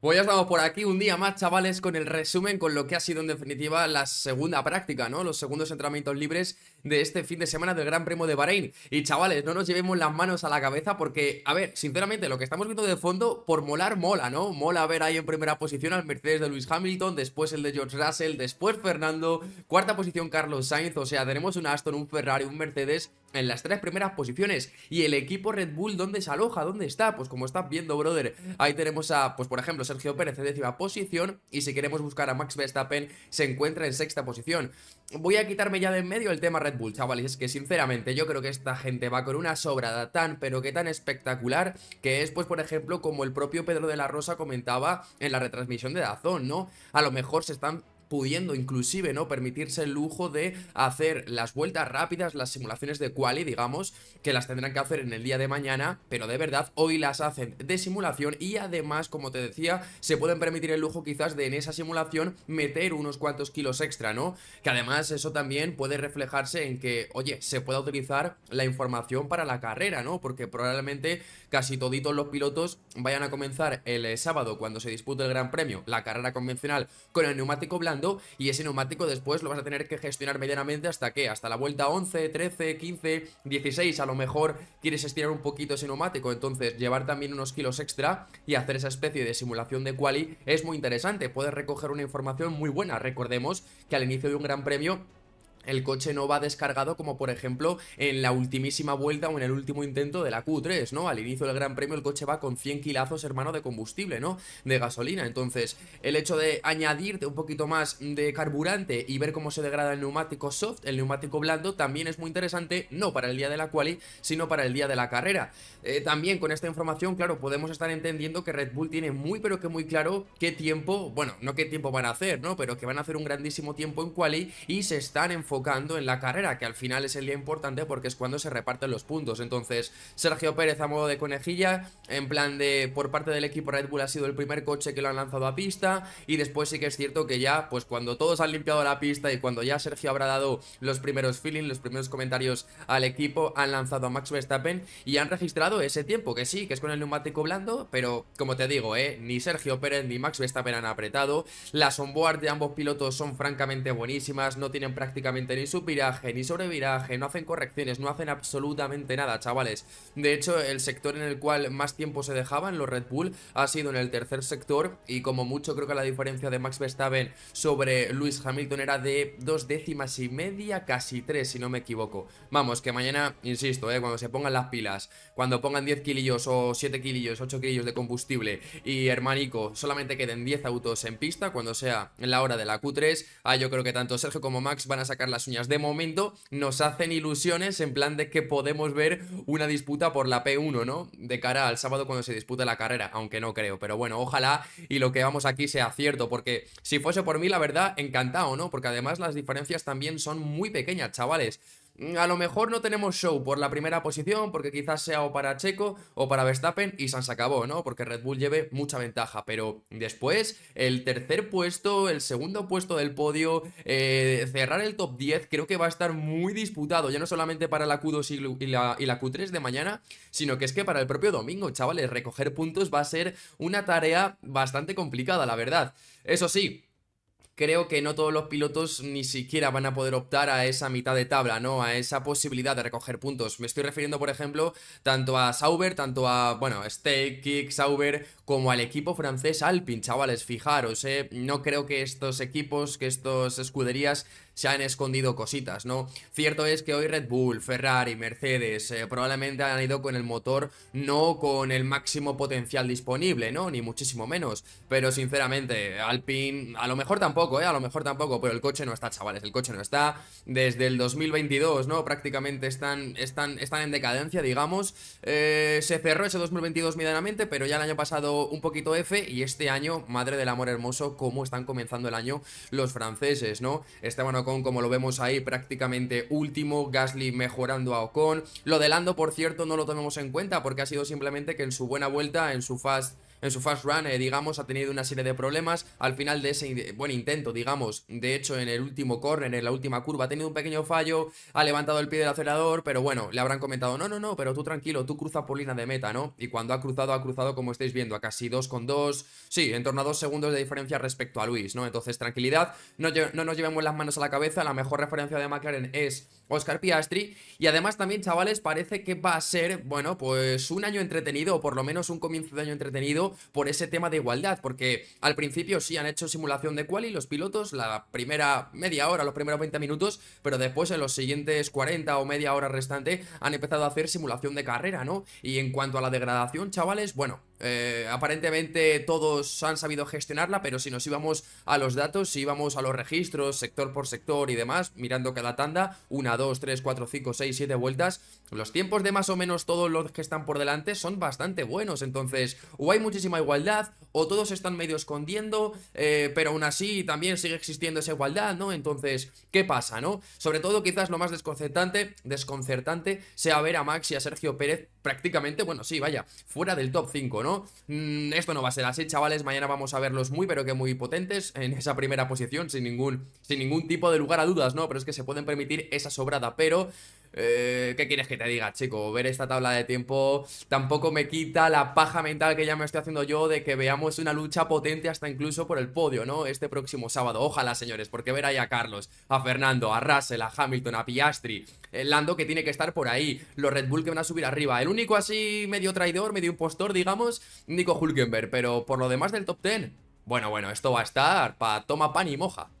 Pues ya estamos por aquí un día más, chavales, con el resumen, con lo que ha sido en definitiva la segunda práctica, ¿no? Los segundos entrenamientos libres de este fin de semana del Gran Premio de Bahrein. Y chavales, no nos llevemos las manos a la cabeza porque, a ver, sinceramente, lo que estamos viendo de fondo, por molar, mola, ¿no? Mola ver ahí en primera posición al Mercedes de Lewis Hamilton, después el de George Russell, después Fernando, cuarta posición Carlos Sainz, o sea, tenemos un Aston, un Ferrari, un Mercedes en las tres primeras posiciones. Y el equipo Red Bull, ¿dónde se aloja? ¿Dónde está? Pues como estás viendo, brother, ahí tenemos a, pues por ejemplo, Sergio Pérez en décima posición. Y si queremos buscar a Max Verstappen, se encuentra en sexta posición. Voy a quitarme ya de en medio el tema Red Bull, chavales. Es que sinceramente yo creo que esta gente va con una sobrada tan, pero que tan espectacular, que es, pues por ejemplo, como el propio Pedro de la Rosa comentaba en la retransmisión de Dazón, ¿no? A lo mejor se están pudiendo inclusive, ¿no? Permitirse el lujo de hacer las vueltas rápidas, las simulaciones de quali, digamos, que las tendrán que hacer en el día de mañana, pero de verdad hoy las hacen de simulación y además, como te decía, se pueden permitir el lujo quizás de en esa simulación meter unos cuantos kilos extra, ¿no? Que además eso también puede reflejarse en que, oye, se pueda utilizar la información para la carrera, ¿no? Porque probablemente casi toditos los pilotos vayan a comenzar el eh, sábado cuando se dispute el Gran Premio, la carrera convencional con el neumático blanco y ese neumático después lo vas a tener que gestionar medianamente hasta que hasta la vuelta 11, 13, 15, 16 a lo mejor quieres estirar un poquito ese neumático, entonces llevar también unos kilos extra y hacer esa especie de simulación de quali es muy interesante, puedes recoger una información muy buena, recordemos que al inicio de un gran premio el coche no va descargado como por ejemplo en la ultimísima vuelta o en el último intento de la Q3, ¿no? Al inicio del Gran Premio el coche va con 100 kilazos, hermano, de combustible, ¿no? De gasolina. Entonces, el hecho de añadirte un poquito más de carburante y ver cómo se degrada el neumático soft, el neumático blando, también es muy interesante, no para el día de la quali, sino para el día de la carrera. Eh, también con esta información, claro, podemos estar entendiendo que Red Bull tiene muy pero que muy claro qué tiempo, bueno, no qué tiempo van a hacer, ¿no? Pero que van a hacer un grandísimo tiempo en quali y se están enfocando enfocando en la carrera, que al final es el día importante porque es cuando se reparten los puntos. Entonces, Sergio Pérez a modo de conejilla, en plan de por parte del equipo Red Bull ha sido el primer coche que lo han lanzado a pista y después sí que es cierto que ya, pues cuando todos han limpiado la pista y cuando ya Sergio habrá dado los primeros feelings, los primeros comentarios al equipo, han lanzado a Max Verstappen y han registrado ese tiempo, que sí, que es con el neumático blando, pero como te digo, eh, ni Sergio Pérez ni Max Verstappen han apretado, las onboard de ambos pilotos son francamente buenísimas, no tienen prácticamente ni su viraje, ni sobreviraje, no hacen correcciones, no hacen absolutamente nada, chavales. De hecho, el sector en el cual más tiempo se dejaban los Red Bull ha sido en el tercer sector y como mucho creo que la diferencia de Max Verstappen sobre Lewis Hamilton era de dos décimas y media, casi tres, si no me equivoco. Vamos, que mañana, insisto, eh, cuando se pongan las pilas, cuando pongan 10 kilillos o 7 kilillos, 8 kilillos de combustible y hermanico, solamente queden 10 autos en pista, cuando sea en la hora de la Q3, ah, yo creo que tanto Sergio como Max van a sacar las uñas. De momento nos hacen ilusiones en plan de que podemos ver una disputa por la P1, ¿no? De cara al sábado cuando se disputa la carrera, aunque no creo, pero bueno, ojalá y lo que vamos aquí sea cierto, porque si fuese por mí, la verdad, encantado, ¿no? Porque además las diferencias también son muy pequeñas, chavales. Mm, a lo mejor no tenemos show por la primera posición, porque quizás sea o para Checo o para Verstappen y se acabó, ¿no? Porque Red Bull lleve mucha ventaja, pero después el tercer puesto, el segundo puesto del podio, eh, cerrar el top 10 creo que va a estar muy disputado, ya no solamente para la Q2 y la, y la Q3 de mañana, sino que es que para el propio domingo, chavales, recoger puntos va a ser una tarea bastante complicada, la verdad. Eso sí, creo que no todos los pilotos ni siquiera van a poder optar a esa mitad de tabla, ¿no? A esa posibilidad de recoger puntos. Me estoy refiriendo, por ejemplo, tanto a Sauber, tanto a, bueno, Steak, Kick, Sauber, como al equipo francés Alpine, chavales, fijaros, ¿eh? No creo que estos equipos, que estas escuderías se han escondido cositas, ¿no? Cierto es que hoy Red Bull, Ferrari, Mercedes eh, probablemente han ido con el motor no con el máximo potencial disponible, ¿no? Ni muchísimo menos, pero sinceramente Alpine, a lo mejor tampoco, ¿eh? A lo mejor tampoco, pero el coche no está, chavales, el coche no está desde el 2022, ¿no? Prácticamente están, están, están en decadencia, digamos. Eh, se cerró ese 2022 medianamente, pero ya el año pasado un poquito F y este año, madre del amor hermoso, cómo están comenzando el año los franceses, ¿no? Esteban bueno, como lo vemos ahí, prácticamente último. Gasly mejorando a Ocon. Lo de Lando, por cierto, no lo tomemos en cuenta porque ha sido simplemente que en su buena vuelta, en su fast en su fast run, eh, digamos, ha tenido una serie de problemas al final de ese buen intento, digamos, de hecho en el último corner, en la última curva, ha tenido un pequeño fallo, ha levantado el pie del acelerador, pero bueno, le habrán comentado, no, no, no, pero tú tranquilo, tú cruzas por línea de meta, ¿no? Y cuando ha cruzado, ha cruzado como estáis viendo, a casi 2,2, sí, en torno a 2 segundos de diferencia respecto a Luis, ¿no? Entonces, tranquilidad, no, no nos llevemos las manos a la cabeza, la mejor referencia de McLaren es Oscar Piastri. Y además también, chavales, parece que va a ser, bueno, pues un año entretenido, o por lo menos un comienzo de año entretenido por ese tema de igualdad, porque al principio sí han hecho simulación de quali los pilotos, la primera media hora, los primeros 20 minutos, pero después en los siguientes 40 o media hora restante han empezado a hacer simulación de carrera, ¿no? Y en cuanto a la degradación, chavales, bueno, eh, aparentemente todos han sabido gestionarla, pero si nos íbamos a los datos, si íbamos a los registros, sector por sector y demás, mirando cada tanda, una, dos, tres, cuatro, cinco, seis, siete vueltas, los tiempos de más o menos todos los que están por delante son bastante buenos. Entonces, o hay muchísima igualdad, o todos están medio escondiendo, eh, pero aún así también sigue existiendo esa igualdad, ¿no? Entonces, ¿qué pasa, no? Sobre todo, quizás lo más desconcertante, desconcertante sea ver a Max y a Sergio Pérez prácticamente, bueno, sí, vaya, fuera del top 5, ¿no? ¿no? Mm, esto no va a ser así, chavales. Mañana vamos a verlos muy, pero que muy potentes en esa primera posición, sin ningún, sin ningún tipo de lugar a dudas, ¿no? Pero es que se pueden permitir esa sobrada, pero eh, ¿Qué quieres que te diga, chico? Ver esta tabla de tiempo tampoco me quita la paja mental que ya me estoy haciendo yo de que veamos una lucha potente hasta incluso por el podio, ¿no? Este próximo sábado. Ojalá, señores, porque ver ahí a Carlos, a Fernando, a Russell, a Hamilton, a Piastri, el eh, Lando que tiene que estar por ahí, los Red Bull que van a subir arriba. El único así medio traidor, medio impostor, digamos, Nico Hulkenberg, pero por lo demás del top 10, bueno, bueno, esto va a estar para toma pan y moja.